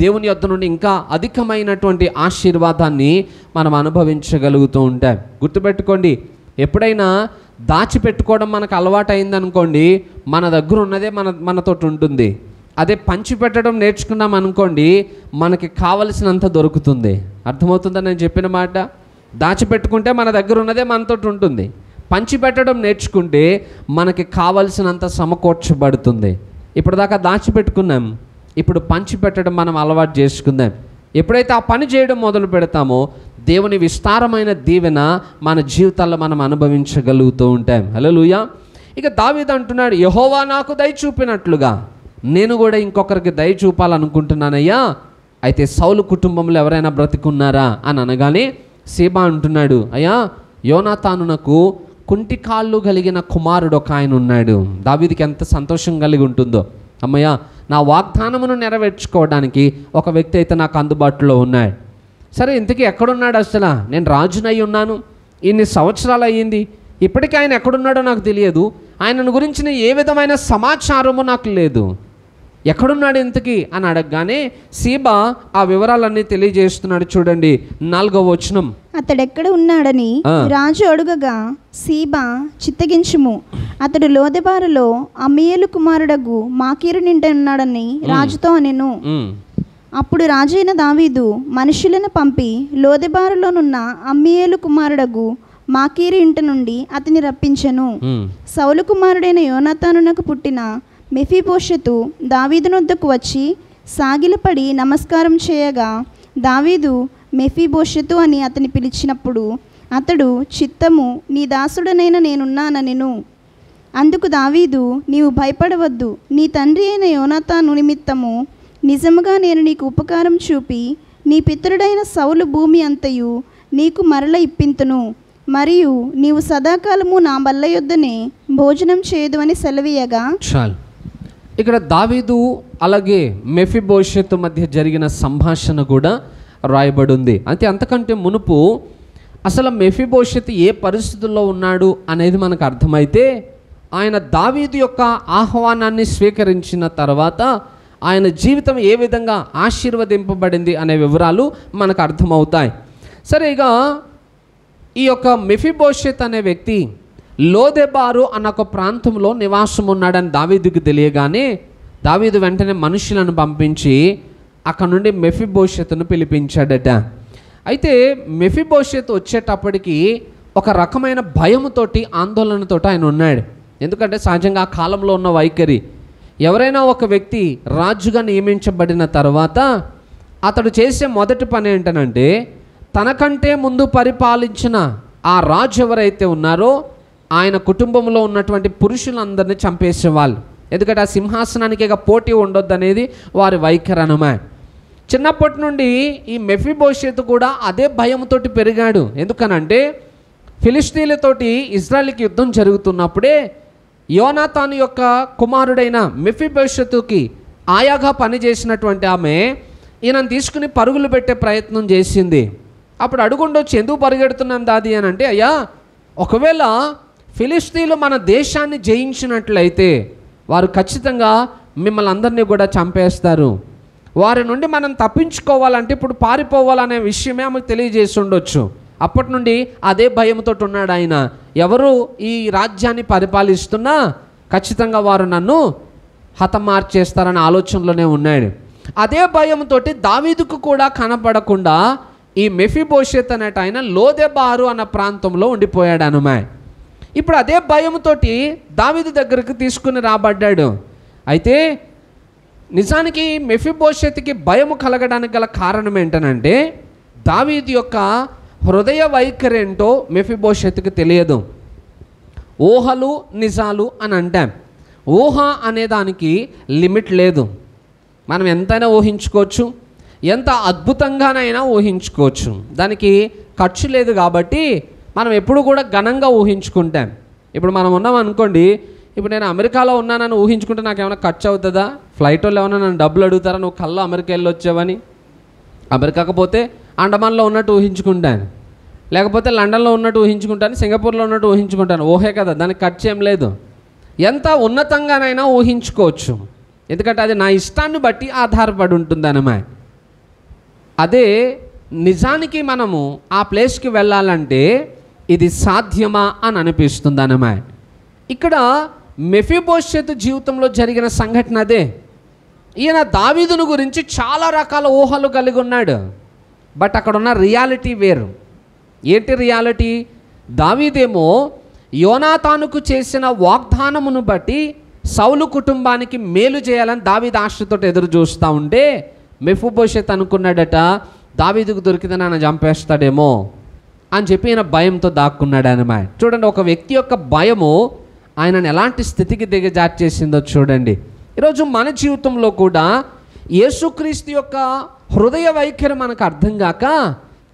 S1: దేవుని యొద్ నుండి ఇంకా అధికమైనటువంటి ఆశీర్వాదాన్ని మనం అనుభవించగలుగుతూ ఉంటాం గుర్తుపెట్టుకోండి ఎప్పుడైనా దాచిపెట్టుకోవడం మనకు అలవాటైందనుకోండి మన దగ్గర ఉన్నదే మన మనతోటి ఉంటుంది అదే పంచిపెట్టడం నేర్చుకున్నాం అనుకోండి మనకి కావలసినంత దొరుకుతుంది అర్థమవుతుందని నేను చెప్పిన మాట దాచిపెట్టుకుంటే మన దగ్గర ఉన్నదే మనతోటి ఉంటుంది పంచిపెట్టడం నేర్చుకుంటే మనకి కావలసినంత సమకూర్చబడుతుంది ఇప్పటిదాకా దాచిపెట్టుకున్నాం ఇప్పుడు పంచిపెట్టడం మనం అలవాటు చేసుకుందాం ఎప్పుడైతే ఆ పని చేయడం మొదలు పెడతామో దేవుని విస్తారమైన దీవెన మన జీవితాల్లో మనం అనుభవించగలుగుతూ ఉంటాం హలో లూయా ఇక దావిద్ అంటున్నాడు యహోవా నాకు దయ చూపినట్లుగా నేను కూడా ఇంకొకరికి దయ చూపాలనుకుంటున్నానయ్యా అయితే సౌలు కుటుంబంలో ఎవరైనా బ్రతికున్నారా అని అనగానే సీబా అంటున్నాడు అయ్యా యోనాతానునకు కుంటి కాళ్ళు కలిగిన కుమారుడు ఒక ఆయన ఉన్నాడు దావీదికి ఎంత సంతోషం కలిగి ఉంటుందో అమ్మయ్యా నా వాగ్దానమును నెరవేర్చుకోవడానికి ఒక వ్యక్తి అయితే నాకు అందుబాటులో ఉన్నాయి సరే ఇంతకీ ఎక్కడున్నాడు అసలు నేను రాజునై ఉన్నాను ఇన్ని సంవత్సరాలు అయ్యింది ఇప్పటికీ ఆయన ఎక్కడున్నాడో నాకు తెలియదు ఆయనను గురించిన ఏ విధమైన సమాచారము నాకు లేదు ఎక్కడున్నాడు ఇంతకీ అని అడగగానే సీబా ఆ వివరాలన్నీ తెలియజేస్తున్నాడు చూడండి నాలుగో వచనం
S2: అతడెక్కడ ఉన్నాడని రాజు అడుగగా సీబా చిత్తగించుము అతడు లోదెబారులో అమ్మియేలు కుమారుడగు మాకీరు నింట ఉన్నాడని రాజుతో అనెను అప్పుడు రాజైన దావీదు మనుషులను పంపి లోదెబారులోనున్న అమ్మియేలు కుమారుడగు మాకీరి ఇంటి నుండి అతని రప్పించెను సౌలు కుమారుడైన యోనాతానునకు పుట్టిన మెఫీపోషతు దావీదునొద్దకు వచ్చి సాగిలపడి నమస్కారం చేయగా దావీదు మెఫీభోషతు అని అతని పిలిచినప్పుడు అతడు చిత్తము నీ దాసుడనైన నేనున్నాననెను అందుకు దావీదు నీవు భయపడవద్దు నీ తండ్రి అయిన యోనతాను నిమిత్తము నిజముగా నేను నీకు ఉపకారం చూపి నీ పితరుడైన సౌలు భూమి అంతయు నీకు మరల ఇప్పింతును మరియు నీవు సదాకాలము నా బల్ల యొద్దనే భోజనం చేయదు అని సెలవీయగా
S1: చాలు ఇక్కడ దావీదు అలాగే మెఫిబోషత్ మధ్య జరిగిన సంభాషణ కూడా రాయబడి ఉంది అయితే అంతకంటే మునుపు అసలు మెఫిబోషత్ ఏ పరిస్థితుల్లో ఉన్నాడు అనేది మనకు అర్థమైతే ఆయన దావీదు యొక్క ఆహ్వానాన్ని స్వీకరించిన తర్వాత ఆయన జీవితం ఏ విధంగా ఆశీర్వదింపబడింది అనే వివరాలు మనకు అర్థమవుతాయి సరే ఇక ఈ యొక్క మెఫిబోషత్ అనే వ్యక్తి లోదెబారు అన్న ఒక ప్రాంతంలో నివాసం ఉన్నాడని దావీదుకి తెలియగానే దావీదు వెంటనే మనుషులను పంపించి అక్కడ నుండి మెఫిబోషత్తును పిలిపించాడట అయితే మెఫిబోషత్ వచ్చేటప్పటికి ఒక రకమైన భయముతోటి ఆందోళనతోటి ఆయన ఉన్నాడు ఎందుకంటే సహజంగా ఆ కాలంలో ఉన్న వైఖరి ఎవరైనా ఒక వ్యక్తి రాజుగా నియమించబడిన తర్వాత అతడు చేసే మొదటి పని ఏంటనంటే తనకంటే ముందు పరిపాలించిన ఆ రాజు ఎవరైతే ఉన్నారో ఆయన కుటుంబంలో ఉన్నటువంటి పురుషులందరినీ చంపేసేవాళ్ళు ఎందుకంటే ఆ సింహాసనానికి ఇక పోటీ ఉండొద్దు వారి వైఖరణమే చిన్నప్పటి నుండి ఈ మెఫిబోషేత్ కూడా అదే భయంతో పెరిగాడు ఎందుకనంటే ఫిలిస్తీన్లతోటి ఇజ్రాయల్కి యుద్ధం జరుగుతున్నప్పుడే యోనాతాను యొక్క కుమారుడైన భవిష్యత్తుకి ఆయాగా పనిచేసినటువంటి ఆమె ఈయనను తీసుకుని పరుగులు పెట్టే ప్రయత్నం చేసింది అప్పుడు అడుగుండొచ్చి ఎందుకు పరిగెడుతున్నాను దాది అని అంటే అయ్యా ఒకవేళ ఫిలిస్తీన్లు మన దేశాన్ని జయించినట్లయితే వారు ఖచ్చితంగా మిమ్మల్ని అందరినీ కూడా చంపేస్తారు వారి నుండి మనం తప్పించుకోవాలంటే ఇప్పుడు పారిపోవాలనే విషయమే ఆమెకు తెలియజేసి ఉండొచ్చు అప్పటి నుండి అదే భయంతో ఉన్నాడు ఆయన ఎవరు ఈ రాజ్యాన్ని పరిపాలిస్తున్నా ఖచ్చితంగా వారు నన్ను హతమార్చేస్తారనే ఆలోచనలోనే ఉన్నాడు అదే భయంతో దావీదుకు కూడా కనపడకుండా ఈ మెఫిబోషెత్ అనేట ఆయన లోదెబారు అన్న ప్రాంతంలో ఉండిపోయాడు అనుమాయ్ ఇప్పుడు అదే భయంతో దావిది దగ్గరకు తీసుకుని రాబడ్డాడు అయితే నిజానికి మెఫిబోషత్కి భయం కలగడానికి గల కారణం ఏంటనంటే దావీది యొక్క హృదయ వైఖరి ఏంటో మెఫిబోషత్కి తెలియదు ఊహలు నిజాలు అని అంటాం ఊహ అనేదానికి లిమిట్ లేదు మనం ఎంతైనా ఊహించుకోవచ్చు ఎంత అద్భుతంగానైనా ఊహించుకోవచ్చు దానికి ఖర్చు లేదు కాబట్టి మనం ఎప్పుడు కూడా ఘనంగా ఊహించుకుంటాం ఇప్పుడు మనం ఉన్నాం అనుకోండి ఇప్పుడు నేను అమెరికాలో ఉన్నానని ఊహించుకుంటే నాకు ఏమైనా ఖర్చు అవుతుందా ఫ్లైట్ వాళ్ళు ఏమైనా నన్ను డబ్బులు అడుగుతారా నువ్వు కళ్ళు అమెరికా వెళ్ళి వచ్చావని అమెరికాకు పోతే అండమాన్లో ఉన్నట్టు ఊహించుకుంటాను లేకపోతే లండన్లో ఉన్నట్టు ఊహించుకుంటాను సింగపూర్లో ఉన్నట్టు ఊహించుకుంటాను ఊహే కదా దానికి ఖర్చు ఏం లేదు ఎంత ఉన్నతంగానైనా ఊహించుకోవచ్చు ఎందుకంటే అది నా ఇష్టాన్ని బట్టి ఆధారపడి ఉంటుందనమా అదే నిజానికి మనము ఆ ప్లేస్కి వెళ్ళాలంటే ఇది సాధ్యమా అని అనిపిస్తుంది అనమా ఇక్కడ మెఫీభవిష్యత్తు జీవితంలో జరిగిన సంఘటన అదే ఈయన దావీదును గురించి చాలా రకాల ఊహలు కలిగి ఉన్నాడు బట్ అక్కడ ఉన్న రియాలిటీ వేరు ఏంటి రియాలిటీ దావీదేమో యోనాతానుకు చేసిన వాగ్దానమును బట్టి సౌలు కుటుంబానికి మేలు చేయాలని దావీద్ ఆశతో ఎదురు చూస్తూ ఉంటే మెఫుబోషెత్ అనుకున్నాడట దావీదుకు దొరికితే నన్ను చంపేస్తాడేమో అని చెప్పి ఆయన భయంతో దాక్కున్నాడు ఆయన చూడండి ఒక వ్యక్తి యొక్క భయము ఆయనను ఎలాంటి స్థితికి చేసిందో చూడండి ఈరోజు మన జీవితంలో కూడా యేసుక్రీస్తు యొక్క హృదయ వైఖరి మనకు అర్థం కాక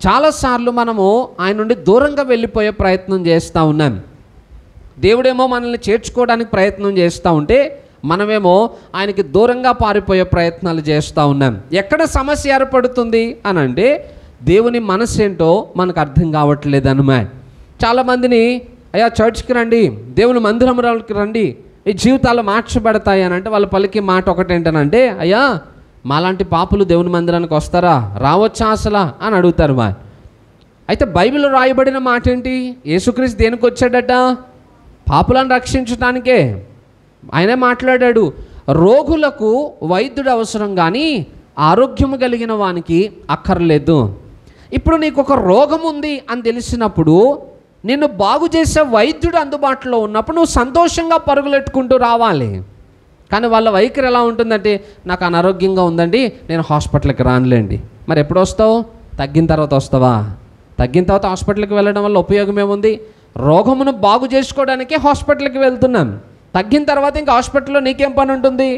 S1: చాలాసార్లు మనము ఆయన నుండి దూరంగా వెళ్ళిపోయే ప్రయత్నం చేస్తూ ఉన్నాం దేవుడేమో మనల్ని చేర్చుకోవడానికి ప్రయత్నం చేస్తూ ఉంటే మనమేమో ఆయనకి దూరంగా పారిపోయే ప్రయత్నాలు చేస్తూ ఉన్నాం ఎక్కడ సమస్య ఏర్పడుతుంది అని అంటే దేవుని మనసు ఏంటో మనకు అర్థం కావట్లేదు అనుమా చాలామందిని అయ్యా చర్చ్కి రండి దేవుని మందిరంలోకి రండి ఈ జీవితాలు మార్చబడతాయి అని అంటే వాళ్ళ పలికి మాట ఒకటేంటనంటే అయ్యా మాలాంటి పాపులు దేవుని మందిరానికి వస్తారా రావచ్చా అసలా అని అడుగుతారు మా అయితే బైబిల్ రాయబడిన మాట ఏంటి యేసుక్రీస్తు దేనికి వచ్చాడట పాపులను రక్షించడానికే ఆయనే మాట్లాడాడు రోగులకు వైద్యుడు అవసరం కానీ ఆరోగ్యం కలిగిన వానికి అక్కర్లేదు ఇప్పుడు నీకు ఒక రోగం ఉంది అని తెలిసినప్పుడు నిన్ను బాగు చేసే వైద్యుడు అందుబాటులో ఉన్నప్పుడు నువ్వు సంతోషంగా పరుగులెట్టుకుంటూ రావాలి కానీ వాళ్ళ వైఖరి ఎలా ఉంటుందంటే నాకు అనారోగ్యంగా ఉందండి నేను హాస్పిటల్కి రానులేండి మరి ఎప్పుడు వస్తావు తగ్గిన తర్వాత వస్తావా తగ్గిన తర్వాత హాస్పిటల్కి వెళ్ళడం వల్ల ఉపయోగం ఏముంది రోగమును బాగు చేసుకోవడానికే హాస్పిటల్కి వెళ్తున్నాను తగ్గిన తర్వాత ఇంకా హాస్పిటల్లో నీకేం పని ఉంటుంది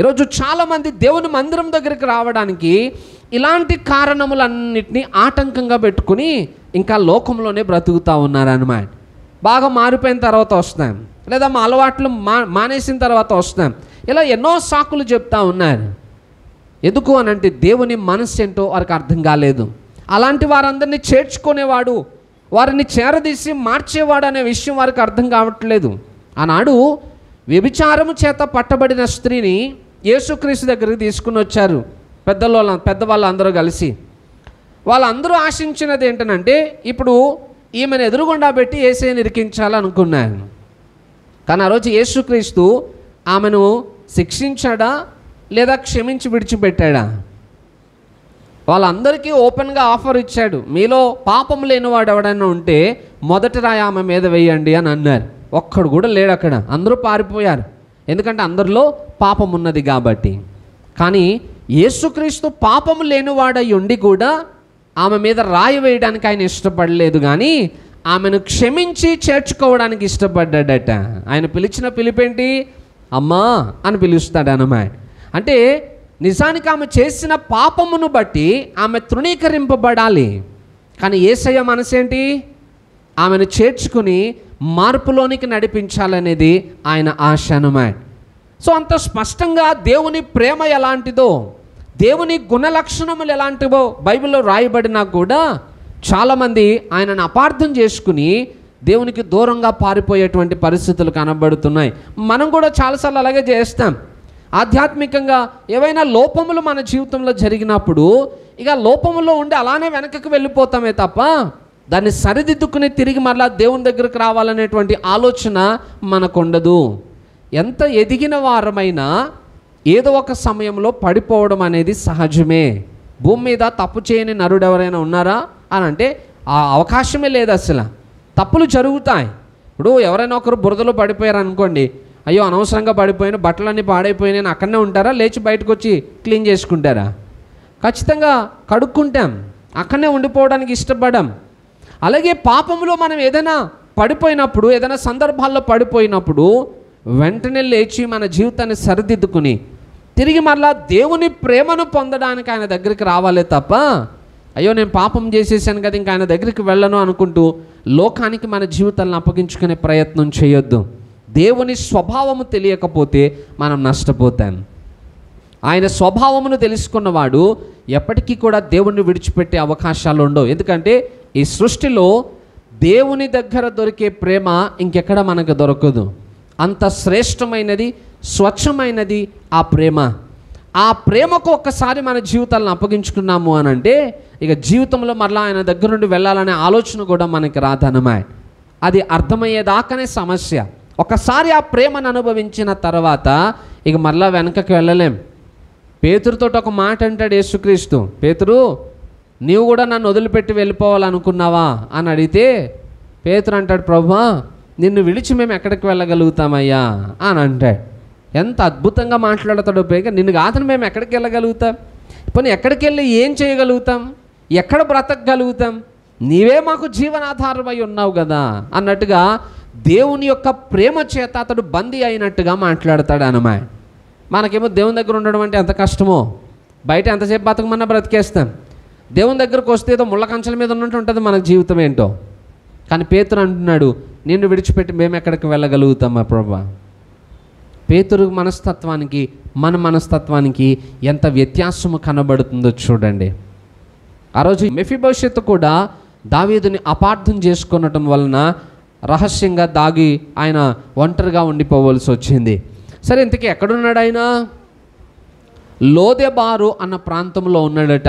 S1: ఈరోజు చాలామంది దేవుని మందిరం దగ్గరికి రావడానికి ఇలాంటి కారణములన్నింటినీ ఆటంకంగా పెట్టుకుని ఇంకా లోకంలోనే బ్రతుకుతూ ఉన్నారనమాట బాగా మారిపోయిన తర్వాత వస్తున్నాం లేదా మా అలవాట్లు మా మానేసిన తర్వాత వస్తున్నాం ఇలా ఎన్నో సాకులు చెప్తా ఉన్నారు ఎందుకు అని అంటే దేవుని మనస్సు ఏంటో వారికి అర్థం కాలేదు అలాంటి వారందరినీ చేర్చుకునేవాడు వారిని చేరదీసి మార్చేవాడు అనే విషయం వారికి అర్థం కావట్లేదు ఆనాడు వ్యభిచారము చేత పట్టబడిన స్త్రీని యేసుక్రీస్తు దగ్గరికి తీసుకుని వచ్చారు పెద్దలో పెద్దవాళ్ళు అందరూ కలిసి వాళ్ళందరూ ఆశించినది ఏంటనంటే ఇప్పుడు ఈమెను ఎదురుగుండా పెట్టి ఏసీని ఇరికించాలనుకున్నాను కానీ ఆ రోజు యేసుక్రీస్తు ఆమెను శిక్షించాడా లేదా క్షమించి విడిచిపెట్టాడా వాళ్ళందరికీ ఓపెన్గా ఆఫర్ ఇచ్చాడు మీలో పాపం లేనివాడు ఎవడైనా ఉంటే మొదటి రాయి ఆమె మీద వేయండి అని అన్నారు ఒక్కడు కూడా లేడు అక్కడ అందరూ పారిపోయారు ఎందుకంటే అందరిలో పాపం ఉన్నది కాబట్టి కానీ యేసుక్రీస్తు పాపము లేనివాడై ఉండి కూడా ఆమె మీద రాయి వేయడానికి ఆయన ఇష్టపడలేదు కానీ ఆమెను క్షమించి చేర్చుకోవడానికి ఇష్టపడ్డాడట ఆయన పిలిచిన పిలిపేంటి అమ్మా అని పిలుస్తాడు అనమాట అంటే నిజానికి ఆమె చేసిన పాపమును బట్టి ఆమె తృణీకరింపబడాలి కానీ ఏసయ్య మనసేంటి ఆమెను చేర్చుకుని మార్పులోనికి నడిపించాలనేది ఆయన ఆశనమాట సో అంత స్పష్టంగా దేవుని ప్రేమ ఎలాంటిదో దేవుని గుణలక్షణములు ఎలాంటివో బైబిల్లో రాయబడినా కూడా చాలామంది ఆయనను అపార్థం చేసుకుని దేవునికి దూరంగా పారిపోయేటువంటి పరిస్థితులు కనబడుతున్నాయి మనం కూడా చాలాసార్లు అలాగే చేస్తాం ఆధ్యాత్మికంగా ఏవైనా లోపములు మన జీవితంలో జరిగినప్పుడు ఇక లోపములో ఉండి అలానే వెనకకు వెళ్ళిపోతామే తప్ప దాన్ని సరిదిద్దుకుని తిరిగి మరలా దేవుని దగ్గరకు రావాలనేటువంటి ఆలోచన మనకు ఉండదు ఎంత ఎదిగిన వారమైనా ఏదో ఒక సమయంలో పడిపోవడం అనేది సహజమే భూమి మీద తప్పు చేయని నరుడు ఎవరైనా ఉన్నారా అని అంటే ఆ అవకాశమే లేదు అసలు తప్పులు జరుగుతాయి ఇప్పుడు ఎవరైనా ఒకరు బురదలో పడిపోయారు అనుకోండి అయ్యో అనవసరంగా పడిపోయిన బట్టలన్నీ పాడైపోయినాయి అక్కడనే ఉంటారా లేచి బయటకు వచ్చి క్లీన్ చేసుకుంటారా ఖచ్చితంగా కడుక్కుంటాం అక్కడనే ఉండిపోవడానికి ఇష్టపడం అలాగే పాపంలో మనం ఏదైనా పడిపోయినప్పుడు ఏదైనా సందర్భాల్లో పడిపోయినప్పుడు వెంటనే లేచి మన జీవితాన్ని సరిదిద్దుకుని తిరిగి మరలా దేవుని ప్రేమను పొందడానికి ఆయన దగ్గరికి రావాలే తప్ప అయ్యో నేను పాపం చేసేసాను కదా ఇంకా ఆయన దగ్గరికి వెళ్ళను అనుకుంటూ లోకానికి మన జీవితాలను అప్పగించుకునే ప్రయత్నం చేయొద్దు దేవుని స్వభావము తెలియకపోతే మనం నష్టపోతాం ఆయన స్వభావమును తెలుసుకున్నవాడు ఎప్పటికీ కూడా దేవుణ్ణి విడిచిపెట్టే అవకాశాలు ఉండవు ఎందుకంటే ఈ సృష్టిలో దేవుని దగ్గర దొరికే ప్రేమ ఇంకెక్కడ మనకు దొరకదు అంత శ్రేష్టమైనది స్వచ్ఛమైనది ఆ ప్రేమ ఆ ప్రేమకు ఒక్కసారి మన జీవితాలను అప్పగించుకున్నాము అని అంటే ఇక జీవితంలో మరలా ఆయన దగ్గర నుండి వెళ్ళాలనే ఆలోచన కూడా మనకి రాదనమాయ అది అర్థమయ్యేదాకనే సమస్య ఒకసారి ఆ ప్రేమను అనుభవించిన తర్వాత ఇక మరలా వెనకకి వెళ్ళలేం పేతురుతో ఒక మాట అంటాడు యేసుక్రీస్తు పేతురు నీవు కూడా నన్ను వదిలిపెట్టి వెళ్ళిపోవాలనుకున్నావా అని అడిగితే పేతురు అంటాడు ప్రభా నిన్ను విడిచి మేము ఎక్కడికి వెళ్ళగలుగుతామయ్యా అని అంటాడు ఎంత అద్భుతంగా మాట్లాడతాడు పైగా నిన్ను కాదని మేము ఎక్కడికి వెళ్ళగలుగుతాం పోనీ ఎక్కడికి వెళ్ళి ఏం చేయగలుగుతాం ఎక్కడ బ్రతకగలుగుతాం నీవే మాకు జీవనాధారమై ఉన్నావు కదా అన్నట్టుగా దేవుని యొక్క ప్రేమ చేత అతడు బందీ అయినట్టుగా మాట్లాడతాడు అనమాయ మనకేమో దేవుని దగ్గర ఉండడం అంటే ఎంత కష్టమో బయట ఎంతసేపు బతకమన్నా బ్రతికేస్తాం దేవుని దగ్గరకు వస్తే ఏదో ముళ్ళ కంచెల మీద ఉన్నట్టు ఉంటుంది మన జీవితం ఏంటో కానీ పేతురు అంటున్నాడు నిన్ను విడిచిపెట్టి మేము ఎక్కడికి వెళ్ళగలుగుతామా ప్రభా పేతురు మనస్తత్వానికి మన మనస్తత్వానికి ఎంత వ్యత్యాసము కనబడుతుందో చూడండి ఆ రోజు భవిష్యత్తు కూడా దావీదుని అపార్థం చేసుకునటం వలన రహస్యంగా దాగి ఆయన ఒంటరిగా ఉండిపోవలసి వచ్చింది సరే ఇంతకీ ఎక్కడున్నాడు ఆయన లోదెబారు అన్న ప్రాంతంలో ఉన్నాడట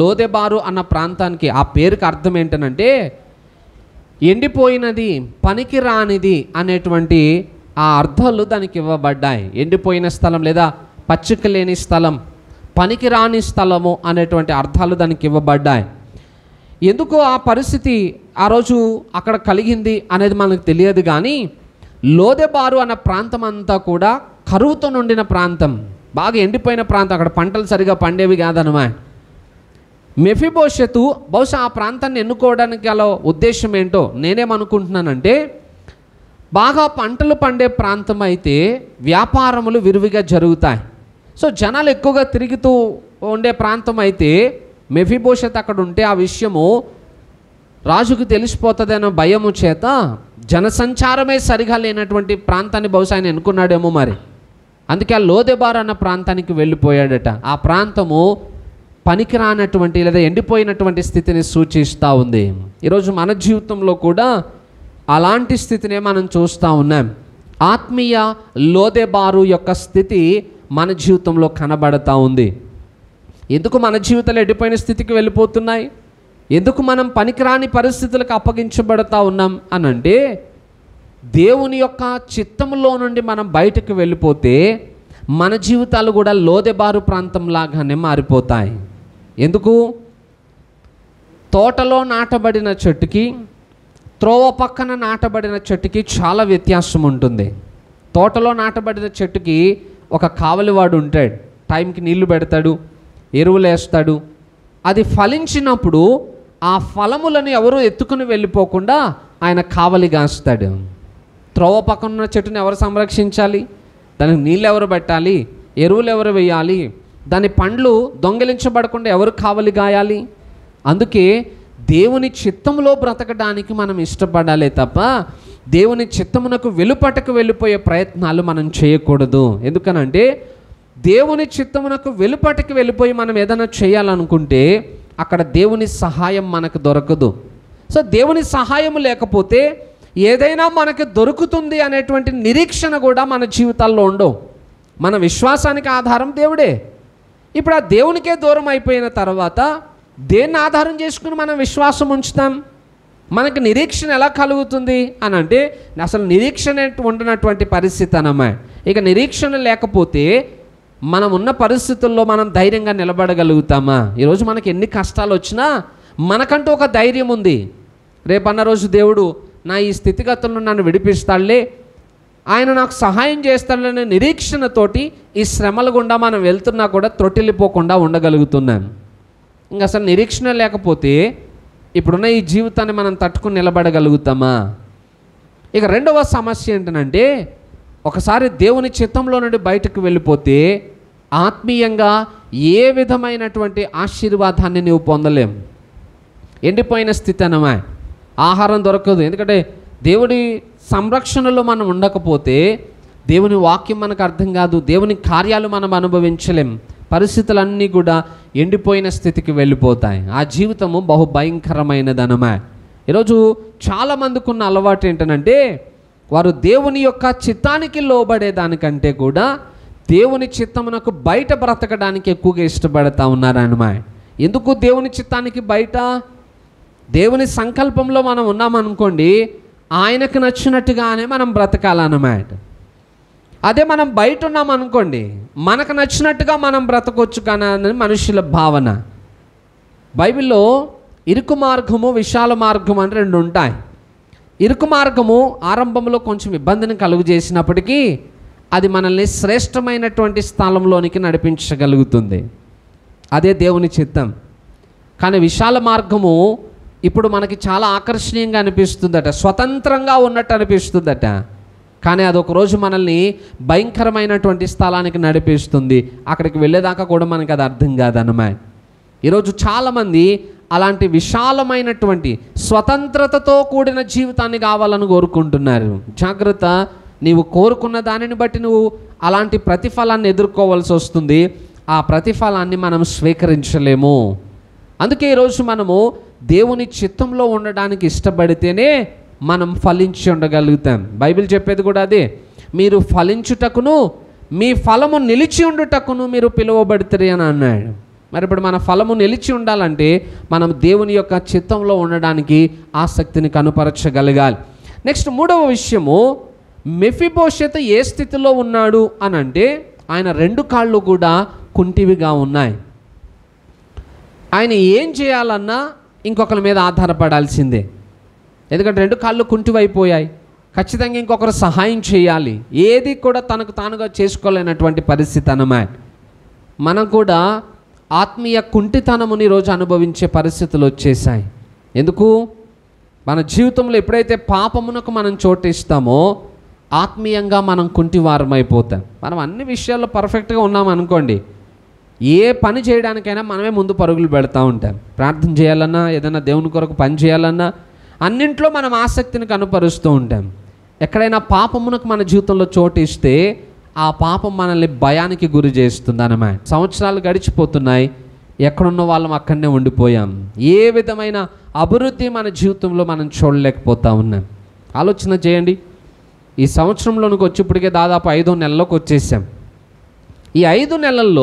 S1: లోదెబారు అన్న ప్రాంతానికి ఆ పేరుకి అర్థం ఏంటనంటే ఎండిపోయినది పనికిరానిది అనేటువంటి ఆ అర్థాలు దానికి ఇవ్వబడ్డాయి ఎండిపోయిన స్థలం లేదా పచ్చిక లేని స్థలం పనికిరాని స్థలము అనేటువంటి అర్థాలు దానికి ఇవ్వబడ్డాయి ఎందుకో ఆ పరిస్థితి ఆ రోజు అక్కడ కలిగింది అనేది మనకు తెలియదు కానీ లోదెబారు అన్న ప్రాంతం అంతా కూడా కరువుతో నుండిన ప్రాంతం బాగా ఎండిపోయిన ప్రాంతం అక్కడ పంటలు సరిగా పండేవి కాదనమాట మెఫిబోషతు బహుశా ఆ ప్రాంతాన్ని ఎన్నుకోవడానికి గల ఉద్దేశం ఏంటో నేనేమనుకుంటున్నానంటే బాగా పంటలు పండే ప్రాంతం అయితే వ్యాపారములు విరివిగా జరుగుతాయి సో జనాలు ఎక్కువగా తిరుగుతూ ఉండే ప్రాంతం అయితే మెఫిబోషత్ అక్కడ ఉంటే ఆ విషయము రాజుకు తెలిసిపోతుందనే భయము చేత జనసంచారమే సరిగా లేనటువంటి ప్రాంతాన్ని బహుశా ఆయన ఎన్నుకున్నాడేమో మరి అందుకే ఆ లోదెబార్ అన్న ప్రాంతానికి వెళ్ళిపోయాడట ఆ ప్రాంతము పనికిరానటువంటి లేదా ఎండిపోయినటువంటి స్థితిని సూచిస్తూ ఉంది ఈరోజు మన జీవితంలో కూడా అలాంటి స్థితినే మనం చూస్తూ ఉన్నాం ఆత్మీయ లోదెబారు యొక్క స్థితి మన జీవితంలో కనబడతా ఉంది ఎందుకు మన జీవితాలు ఎండిపోయిన స్థితికి వెళ్ళిపోతున్నాయి ఎందుకు మనం పనికిరాని పరిస్థితులకు అప్పగించబడతా ఉన్నాం అనంటే దేవుని యొక్క చిత్తంలో నుండి మనం బయటకు వెళ్ళిపోతే మన జీవితాలు కూడా లోదెబారు ప్రాంతం లాగానే మారిపోతాయి ఎందుకు తోటలో నాటబడిన చెట్టుకి త్రోవ పక్కన నాటబడిన చెట్టుకి చాలా వ్యత్యాసం ఉంటుంది తోటలో నాటబడిన చెట్టుకి ఒక కావలివాడు ఉంటాడు టైంకి నీళ్లు పెడతాడు ఎరువులు వేస్తాడు అది ఫలించినప్పుడు ఆ ఫలములను ఎవరు ఎత్తుకుని వెళ్ళిపోకుండా ఆయన కావలిగాస్తాడు త్రోవ పక్కన ఉన్న చెట్టుని ఎవరు సంరక్షించాలి దానికి నీళ్ళు ఎవరు పెట్టాలి ఎరువులు ఎవరు వేయాలి దాని పండ్లు దొంగిలించబడకుండా ఎవరు కావలి గాయాలి అందుకే దేవుని చిత్తంలో బ్రతకడానికి మనం ఇష్టపడాలి తప్ప దేవుని చిత్తమునకు వెలుపటకు వెళ్ళిపోయే ప్రయత్నాలు మనం చేయకూడదు ఎందుకనంటే దేవుని చిత్తమునకు వెలుపటకి వెళ్ళిపోయి మనం ఏదైనా చేయాలనుకుంటే అక్కడ దేవుని సహాయం మనకు దొరకదు సో దేవుని సహాయం లేకపోతే ఏదైనా మనకి దొరుకుతుంది అనేటువంటి నిరీక్షణ కూడా మన జీవితాల్లో ఉండవు మన విశ్వాసానికి ఆధారం దేవుడే ఇప్పుడు ఆ దేవునికే దూరం అయిపోయిన తర్వాత దేన్ని ఆధారం చేసుకుని మనం విశ్వాసం ఉంచుతాం మనకు నిరీక్షణ ఎలా కలుగుతుంది అని అంటే అసలు నిరీక్షణ ఉండనటువంటి పరిస్థితి అనమ్మా ఇక నిరీక్షణ లేకపోతే మనం ఉన్న పరిస్థితుల్లో మనం ధైర్యంగా నిలబడగలుగుతామా ఈరోజు మనకి ఎన్ని కష్టాలు వచ్చినా మనకంటూ ఒక ధైర్యం ఉంది రేపన్న రోజు దేవుడు నా ఈ స్థితిగతులను నన్ను విడిపిస్తాడులే ఆయన నాకు సహాయం చేస్తాడనే నిరీక్షణతోటి ఈ శ్రమల గుండా మనం వెళ్తున్నా కూడా త్రొట్టిల్లిపోకుండా ఉండగలుగుతున్నాను ఇంకా అసలు నిరీక్షణ లేకపోతే ఇప్పుడున్న ఈ జీవితాన్ని మనం తట్టుకుని నిలబడగలుగుతామా ఇక రెండవ సమస్య ఏంటనంటే ఒకసారి దేవుని చిత్తంలో నుండి బయటకు వెళ్ళిపోతే ఆత్మీయంగా ఏ విధమైనటువంటి ఆశీర్వాదాన్ని నువ్వు పొందలేం ఎండిపోయిన స్థితి అనమా ఆహారం దొరకదు ఎందుకంటే దేవుడి సంరక్షణలో మనం ఉండకపోతే దేవుని వాక్యం మనకు అర్థం కాదు దేవుని కార్యాలు మనం అనుభవించలేం పరిస్థితులన్నీ కూడా ఎండిపోయిన స్థితికి వెళ్ళిపోతాయి ఆ జీవితము బహు అనమా ఈరోజు చాలామందికున్న అలవాటు ఏంటనంటే వారు దేవుని యొక్క చిత్తానికి లోబడే దానికంటే కూడా దేవుని చిత్తమునకు బయట బ్రతకడానికి ఎక్కువగా ఇష్టపడతా ఉన్నారనమా ఎందుకు దేవుని చిత్తానికి బయట దేవుని సంకల్పంలో మనం ఉన్నామనుకోండి ఆయనకు నచ్చినట్టుగానే మనం బ్రతకాలన్నమాట అదే మనం బయట ఉన్నామనుకోండి మనకు నచ్చినట్టుగా మనం బ్రతకొచ్చు కానీ మనుషుల భావన బైబిల్లో ఇరుకు మార్గము విశాల మార్గం అని రెండు ఉంటాయి ఇరుకు మార్గము ఆరంభంలో కొంచెం ఇబ్బందిని కలుగు చేసినప్పటికీ అది మనల్ని శ్రేష్టమైనటువంటి స్థలంలోనికి నడిపించగలుగుతుంది అదే దేవుని చిత్తం కానీ విశాల మార్గము ఇప్పుడు మనకి చాలా ఆకర్షణీయంగా అనిపిస్తుందట స్వతంత్రంగా ఉన్నట్టు అనిపిస్తుందట కానీ అదొక రోజు మనల్ని భయంకరమైనటువంటి స్థలానికి నడిపిస్తుంది అక్కడికి వెళ్ళేదాకా కూడా మనకి అది అర్థం కాదనమా ఈరోజు చాలామంది అలాంటి విశాలమైనటువంటి స్వతంత్రతతో కూడిన జీవితాన్ని కావాలని కోరుకుంటున్నారు జాగ్రత్త నీవు కోరుకున్న దానిని బట్టి నువ్వు అలాంటి ప్రతిఫలాన్ని ఎదుర్కోవాల్సి వస్తుంది ఆ ప్రతిఫలాన్ని మనం స్వీకరించలేము అందుకే ఈరోజు మనము దేవుని చిత్తంలో ఉండడానికి ఇష్టపడితేనే మనం ఫలించి ఉండగలుగుతాం బైబిల్ చెప్పేది కూడా అదే మీరు ఫలించుటకును మీ ఫలము నిలిచి ఉండుటకును మీరు పిలువబడితే అని అన్నాడు మరి ఇప్పుడు మన ఫలము నిలిచి ఉండాలంటే మనం దేవుని యొక్క చిత్తంలో ఉండడానికి ఆసక్తిని కనుపరచగలగాలి నెక్స్ట్ మూడవ విషయము మెఫిబోషత ఏ స్థితిలో ఉన్నాడు అని అంటే ఆయన రెండు కాళ్ళు కూడా కుంటివిగా ఉన్నాయి ఆయన ఏం చేయాలన్నా ఇంకొకరి మీద ఆధారపడాల్సిందే ఎందుకంటే రెండు కాళ్ళు కుంటివైపోయాయి ఖచ్చితంగా ఇంకొకరు సహాయం చేయాలి ఏది కూడా తనకు తానుగా చేసుకోలేనటువంటి పరిస్థితి అన్నమాట మనం కూడా ఆత్మీయ కుంటితనముని రోజు అనుభవించే పరిస్థితులు వచ్చేసాయి ఎందుకు మన జీవితంలో ఎప్పుడైతే పాపమునకు మనం చోటిస్తామో ఆత్మీయంగా మనం కుంటివారం అయిపోతాం మనం అన్ని విషయాల్లో పర్ఫెక్ట్గా ఉన్నామనుకోండి ఏ పని చేయడానికైనా మనమే ముందు పరుగులు పెడతా ఉంటాం ప్రార్థన చేయాలన్నా ఏదైనా దేవుని కొరకు పని చేయాలన్నా అన్నింట్లో మనం ఆసక్తిని కనపరుస్తూ ఉంటాం ఎక్కడైనా పాపమునకు మన జీవితంలో చోటు ఇస్తే ఆ పాపం మనల్ని భయానికి గురి చేస్తుంది అనమాట సంవత్సరాలు గడిచిపోతున్నాయి ఎక్కడున్న వాళ్ళం అక్కడనే ఉండిపోయాం ఏ విధమైన అభివృద్ధి మన జీవితంలో మనం చూడలేకపోతా ఉన్నాం ఆలోచన చేయండి ఈ సంవత్సరంలోనికి వచ్చి ఇప్పటికే దాదాపు ఐదో నెలలోకి వచ్చేసాం ఈ ఐదు నెలల్లో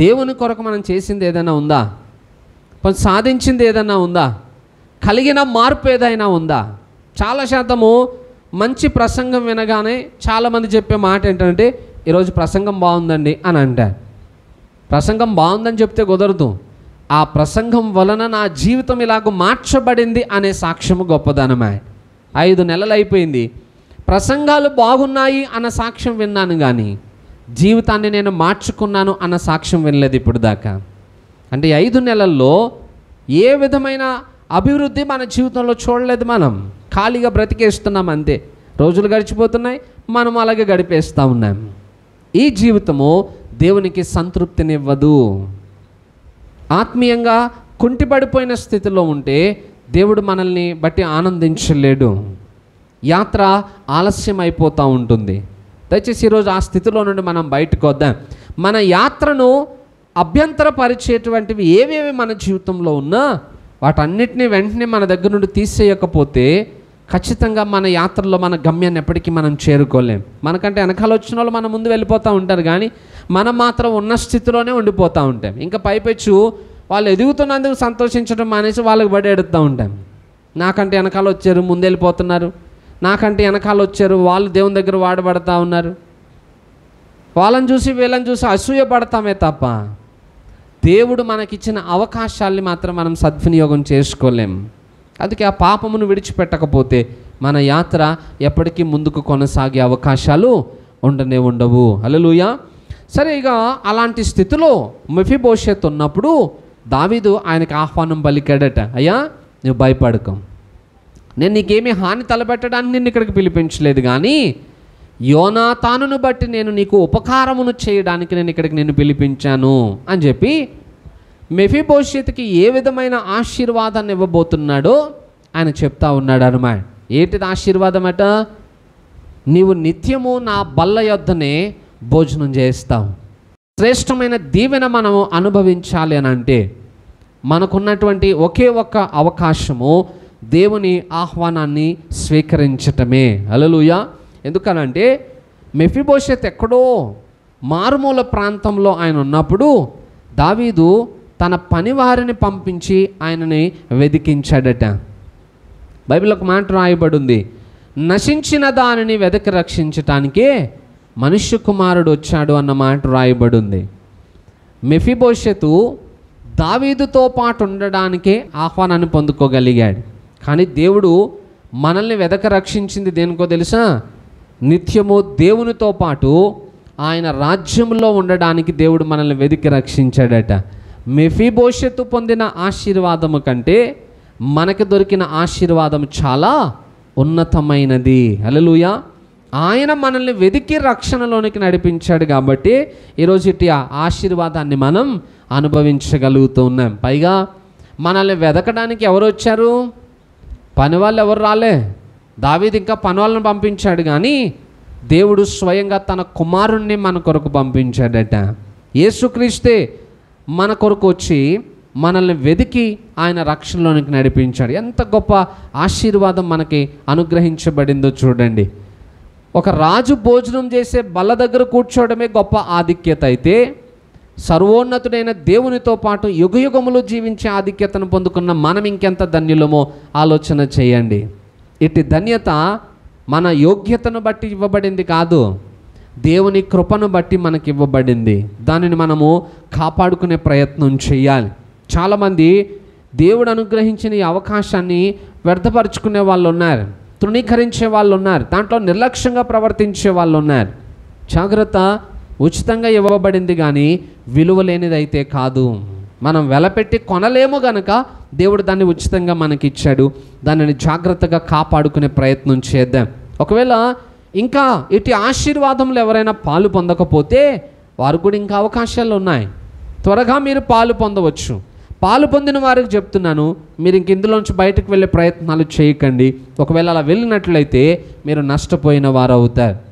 S1: దేవుని కొరకు మనం చేసింది ఏదైనా ఉందా కొంచెం సాధించింది ఏదైనా ఉందా కలిగిన మార్పు ఏదైనా ఉందా చాలా శాతము మంచి ప్రసంగం వినగానే చాలామంది చెప్పే మాట ఏంటంటే ఈరోజు ప్రసంగం బాగుందండి అని అంటారు ప్రసంగం బాగుందని చెప్తే కుదరదు ఆ ప్రసంగం వలన నా జీవితం ఇలాగ మార్చబడింది అనే సాక్ష్యము గొప్పదనమే ఐదు నెలలు అయిపోయింది ప్రసంగాలు బాగున్నాయి అన్న సాక్ష్యం విన్నాను కానీ జీవితాన్ని నేను మార్చుకున్నాను అన్న సాక్ష్యం వినలేదు ఇప్పుడు దాకా అంటే ఐదు నెలల్లో ఏ విధమైన అభివృద్ధి మన జీవితంలో చూడలేదు మనం ఖాళీగా బ్రతికేస్తున్నాం అంతే రోజులు గడిచిపోతున్నాయి మనం అలాగే గడిపేస్తూ ఉన్నాం ఈ జీవితము దేవునికి సంతృప్తినివ్వదు ఆత్మీయంగా కుంటిపడిపోయిన స్థితిలో ఉంటే దేవుడు మనల్ని బట్టి ఆనందించలేడు యాత్ర ఆలస్యం అయిపోతూ ఉంటుంది దయచేసి ఈరోజు ఆ స్థితిలో నుండి మనం బయటకు వద్దాం మన యాత్రను అభ్యంతరపరిచేటువంటివి ఏవేవి మన జీవితంలో ఉన్నా వాటన్నిటిని వెంటనే మన దగ్గర నుండి తీసేయకపోతే ఖచ్చితంగా మన యాత్రలో మన గమ్యాన్ని ఎప్పటికీ మనం చేరుకోలేం మనకంటే వెనకాల వచ్చిన వాళ్ళు మన ముందు వెళ్ళిపోతూ ఉంటారు కానీ మనం మాత్రం ఉన్న స్థితిలోనే ఉండిపోతూ ఉంటాం ఇంకా పైపెచ్చు వాళ్ళు ఎదుగుతున్నందుకు సంతోషించడం మానేసి వాళ్ళకి బడి ఎడుతూ ఉంటాం నాకంటే వెనకాల వచ్చారు ముందు వెళ్ళిపోతున్నారు నాకంటే వెనకాల వచ్చారు వాళ్ళు దేవుని దగ్గర వాడబడతా ఉన్నారు వాళ్ళని చూసి వీళ్ళని చూసి అసూయపడతామే తప్ప దేవుడు మనకిచ్చిన అవకాశాల్ని మాత్రం మనం సద్వినియోగం చేసుకోలేం అందుకే ఆ పాపమును విడిచిపెట్టకపోతే మన యాత్ర ఎప్పటికీ ముందుకు కొనసాగే అవకాశాలు ఉండనే ఉండవు అలలుయా సరే ఇక అలాంటి స్థితిలో మెఫిబోషత్ ఉన్నప్పుడు దావీదు ఆయనకు ఆహ్వానం పలికాడట అయ్యా నువ్వు భయపడకం నేను నీకేమీ హాని తలపెట్టడానికి నిన్ను ఇక్కడికి పిలిపించలేదు కానీ యోనాతానును బట్టి నేను నీకు ఉపకారమును చేయడానికి నేను ఇక్కడికి నేను పిలిపించాను అని చెప్పి భవిష్యత్తుకి ఏ విధమైన ఆశీర్వాదాన్ని ఇవ్వబోతున్నాడో ఆయన చెప్తా ఉన్నాడు అనమాట ఏంటిది ఆశీర్వాదం అట నీవు నిత్యము నా బల్ల యొద్ధనే భోజనం చేస్తావు శ్రేష్టమైన దీవెన మనము అనుభవించాలి అని అంటే మనకున్నటువంటి ఒకే ఒక్క అవకాశము దేవుని ఆహ్వానాన్ని స్వీకరించటమే అలలుయ ఎందుకనంటే మెఫిబోషత్ ఎక్కడో మారుమూల ప్రాంతంలో ఆయన ఉన్నప్పుడు దావీదు తన పనివారిని పంపించి ఆయనని వెదికించాడట బైబిల్ ఒక మాట రాయబడింది నశించిన దానిని వెదకి రక్షించటానికే మనుష్య కుమారుడు వచ్చాడు అన్న మాట రాయబడింది మెఫిబోషతు దావీదుతో పాటు ఉండడానికే ఆహ్వానాన్ని పొందుకోగలిగాడు కానీ దేవుడు మనల్ని వెదక రక్షించింది దేనికో తెలుసా నిత్యము దేవునితో పాటు ఆయన రాజ్యంలో ఉండడానికి దేవుడు మనల్ని వెదికి రక్షించాడట భవిష్యత్తు పొందిన ఆశీర్వాదము కంటే మనకి దొరికిన ఆశీర్వాదం చాలా ఉన్నతమైనది అలలుయా ఆయన మనల్ని వెదికి రక్షణలోనికి నడిపించాడు కాబట్టి ఈరోజు ఇటు ఆశీర్వాదాన్ని మనం అనుభవించగలుగుతూ ఉన్నాం పైగా మనల్ని వెదకడానికి ఎవరు వచ్చారు పని వాళ్ళు ఎవరు రాలే దావీది ఇంకా పని వాళ్ళని పంపించాడు కానీ దేవుడు స్వయంగా తన కుమారుణ్ణి మన కొరకు పంపించాడట యేసుక్రీస్తే మన కొరకు వచ్చి మనల్ని వెతికి ఆయన రక్షణలోనికి నడిపించాడు ఎంత గొప్ప ఆశీర్వాదం మనకి అనుగ్రహించబడిందో చూడండి ఒక రాజు భోజనం చేసే బల్ల దగ్గర కూర్చోవడమే గొప్ప ఆధిక్యత అయితే సర్వోన్నతుడైన దేవునితో పాటు యుగయుగములు జీవించే ఆధిక్యతను పొందుకున్న మనం ఇంకెంత ధన్యులమో ఆలోచన చేయండి ఇటు ధన్యత మన యోగ్యతను బట్టి ఇవ్వబడింది కాదు దేవుని కృపను బట్టి మనకి ఇవ్వబడింది దానిని మనము కాపాడుకునే ప్రయత్నం చేయాలి చాలామంది దేవుడు అనుగ్రహించిన ఈ అవకాశాన్ని వ్యర్థపరుచుకునే వాళ్ళు ఉన్నారు తృణీకరించే వాళ్ళు ఉన్నారు దాంట్లో నిర్లక్ష్యంగా ప్రవర్తించే వాళ్ళు ఉన్నారు జాగ్రత్త ఉచితంగా ఇవ్వబడింది కానీ విలువ లేనిదైతే కాదు మనం వెలపెట్టి కొనలేము గనక దేవుడు దాన్ని ఉచితంగా మనకి ఇచ్చాడు దానిని జాగ్రత్తగా కాపాడుకునే ప్రయత్నం చేద్దాం ఒకవేళ ఇంకా ఇటు ఆశీర్వాదంలో ఎవరైనా పాలు పొందకపోతే వారు కూడా ఇంకా అవకాశాలు ఉన్నాయి త్వరగా మీరు పాలు పొందవచ్చు పాలు పొందిన వారికి చెప్తున్నాను మీరు ఇంక ఇందులోంచి బయటకు వెళ్ళే ప్రయత్నాలు చేయకండి ఒకవేళ అలా వెళ్ళినట్లయితే మీరు నష్టపోయిన వారు అవుతారు